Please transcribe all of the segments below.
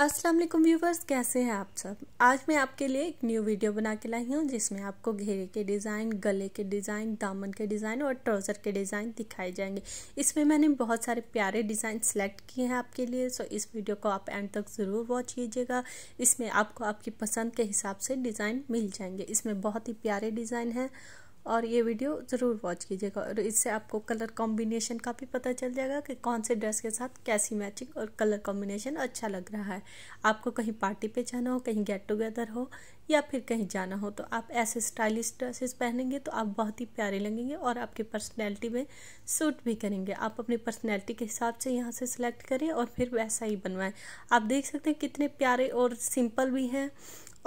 अस्सलाम वालेकुम व्यूवर्स कैसे हैं आप सब आज मैं आपके लिए एक न्यू वीडियो बना के लाई हूँ जिसमें आपको घेरे के डिज़ाइन गले के डिज़ाइन दामन के डिज़ाइन और ट्राउज़र के डिज़ाइन दिखाए जाएंगे इसमें मैंने बहुत सारे प्यारे डिज़ाइन सेलेक्ट किए हैं आपके लिए सो इस वीडियो को आप एंड तक ज़रूर वॉच कीजिएगा इसमें आपको आपकी पसंद के हिसाब से डिज़ाइन मिल जाएंगे इसमें बहुत ही प्यारे डिज़ाइन हैं और ये वीडियो ज़रूर वॉच कीजिएगा और इससे आपको कलर कॉम्बिनेशन का भी पता चल जाएगा कि कौन से ड्रेस के साथ कैसी मैचिंग और कलर कॉम्बिनेशन अच्छा लग रहा है आपको कहीं पार्टी पे जाना हो कहीं गेट टुगेदर हो या फिर कहीं जाना हो तो आप ऐसे स्टाइलिश ड्रेसेस पहनेंगे तो आप बहुत ही प्यारे लगेंगे और आपकी पर्सनैलिटी में सूट भी करेंगे आप अपनी पर्सनैलिटी के हिसाब से यहाँ से सिलेक्ट करें और फिर वैसा ही बनवाएं आप देख सकते हैं कितने प्यारे और सिंपल भी हैं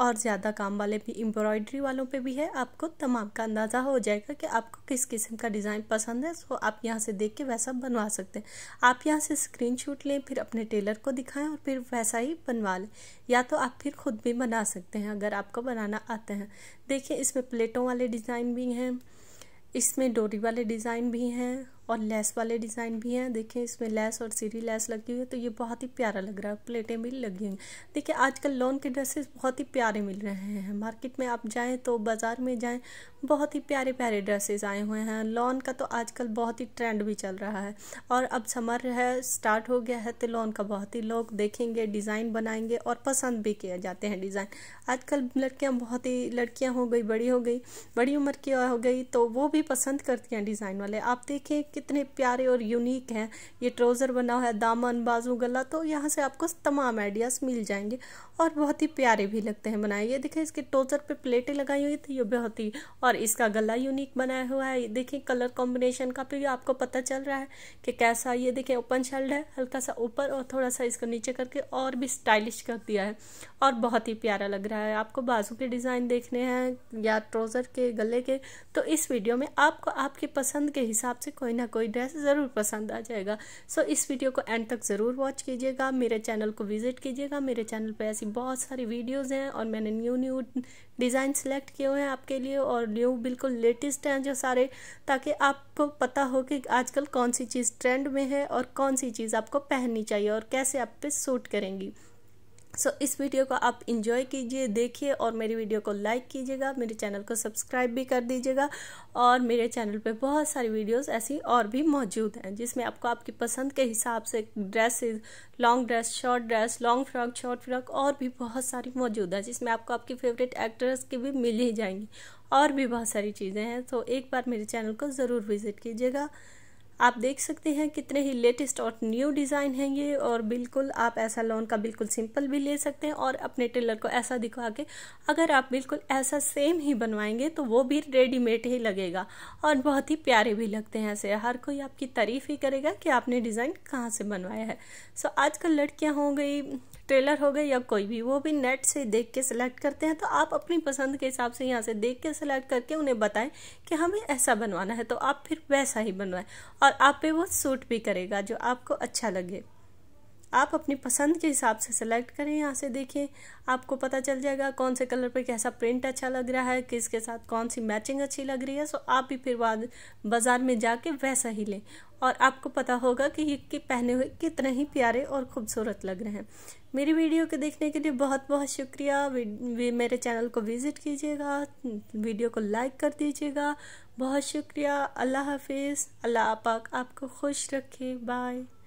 और ज़्यादा काम वाले भी एम्ब्रॉयडरी वालों पे भी है आपको तमाम का अंदाज़ा हो जाएगा कि आपको किस किस्म का डिज़ाइन पसंद है सो आप यहाँ से देख के वैसा बनवा सकते हैं आप यहाँ से स्क्रीन लें फिर अपने टेलर को दिखाएं और फिर वैसा ही बनवा लें या तो आप फिर ख़ुद भी बना सकते हैं अगर आपको बनाना आते हैं देखिए इसमें प्लेटों वाले डिज़ाइन भी हैं इसमें डोरी वाले डिज़ाइन भी हैं और लेस वाले डिज़ाइन भी हैं देखें इसमें लेस और सीरी लेस लगी हुई है तो ये बहुत ही प्यारा लग रहा है प्लेटें भी लगी हुई देखिए आजकल लॉन के ड्रेसेस बहुत ही प्यारे मिल रहे हैं मार्केट में आप जाएँ तो बाज़ार में जाएँ बहुत ही प्यारे प्यारे ड्रेसेस आए हुए हैं लॉन का तो आजकल बहुत ही ट्रेंड भी चल रहा है और अब समर है स्टार्ट हो गया है तो लॉन का बहुत ही लोग देखेंगे डिज़ाइन बनाएंगे और पसंद भी किए जाते हैं डिज़ाइन आजकल लड़कियाँ बहुत ही लड़कियाँ हो गई बड़ी हो गई बड़ी उम्र की हो गई तो वो भी पसंद करती हैं डिज़ाइन वाले आप देखें कितने प्यारे और यूनिक हैं ये ट्राउज़र बना हुआ है दामन बाजू गला तो यहाँ से आपको तमाम आइडियाज़ मिल जाएंगे और बहुत ही प्यारे भी लगते हैं बनाए ये देखें इसके ट्राउज़र पे प्लेटें लगाई हुई थी ये बहुत ही और इसका गला यूनिक बनाया हुआ है देखिए कलर कॉम्बिनेशन का भी आपको पता चल रहा है कि कैसा ये देखें ओपन शेल्ड है हल्का सा ऊपर और थोड़ा सा इसको नीचे करके और भी स्टाइलिश कर दिया है और बहुत ही प्यारा लग रहा है आपको बाजू के डिज़ाइन देखने हैं या ट्राउज़र के गले के तो इस वीडियो में आपको आपकी पसंद के हिसाब से कोई ना कोई ड्रेस ज़रूर पसंद आ जाएगा सो so, इस वीडियो को एंड तक ज़रूर वॉच कीजिएगा मेरे चैनल को विज़िट कीजिएगा मेरे चैनल पर ऐसी बहुत सारी वीडियोज़ हैं और मैंने न्यू न्यू डिज़ाइन सेलेक्ट किए हुए हैं आपके लिए और न्यू बिल्कुल लेटेस्ट हैं जो सारे ताकि आपको पता हो कि आजकल कौन सी चीज़ ट्रेंड में है और कौन सी चीज़ आपको पहननी चाहिए और कैसे आप पे सूट करेंगी सो so, इस वीडियो को आप इंजॉय कीजिए देखिए और मेरी वीडियो को लाइक कीजिएगा मेरे चैनल को सब्सक्राइब भी कर दीजिएगा और मेरे चैनल पे बहुत सारी वीडियोस ऐसी और भी मौजूद हैं जिसमें आपको आपकी पसंद के हिसाब से dress long dress short dress long frock short frock और भी बहुत सारी मौजूद हैं जिसमें आपको आपकी फेवरेट एक्ट्रेस की भी मिल ही जाएंगी और भी बहुत सारी चीज़ें हैं तो एक बार मेरे चैनल को ज़रूर विज़िट कीजिएगा आप देख सकते हैं कितने ही लेटेस्ट और न्यू डिज़ाइन है ये और बिल्कुल आप ऐसा लोन का बिल्कुल सिंपल भी ले सकते हैं और अपने टेलर को ऐसा दिखा के अगर आप बिल्कुल ऐसा सेम ही बनवाएंगे तो वो भी रेडीमेड ही लगेगा और बहुत ही प्यारे भी लगते हैं ऐसे हर कोई आपकी तारीफ ही करेगा कि आपने डिज़ाइन कहाँ से बनवाया है सो so, आजकल लड़कियाँ हो गई ट्रेलर हो गए या कोई भी वो भी नेट से देख के सिलेक्ट करते हैं तो आप अपनी पसंद के हिसाब से यहाँ से देख के सिलेक्ट करके उन्हें बताएं कि हमें ऐसा बनवाना है तो आप फिर वैसा ही बनवाएं और और आप पे वो सूट भी करेगा जो आपको अच्छा लगे आप अपनी पसंद के हिसाब से सेलेक्ट करें यहाँ से देखें आपको पता चल जाएगा कौन से कलर पर कैसा प्रिंट अच्छा लग रहा है किसके साथ कौन सी मैचिंग अच्छी लग रही है सो आप भी फिर बाद बाज़ार में जाके वैसा ही लें और आपको पता होगा कि ये कि पहने हुए कितने ही प्यारे और खूबसूरत लग रहे हैं मेरी वीडियो के देखने के लिए बहुत बहुत शुक्रिया मेरे चैनल को विज़िट कीजिएगा वीडियो को लाइक कर दीजिएगा बहुत शुक्रिया अल्लाह हाफिज़ अल्लाह पाक आपको खुश रखे बाय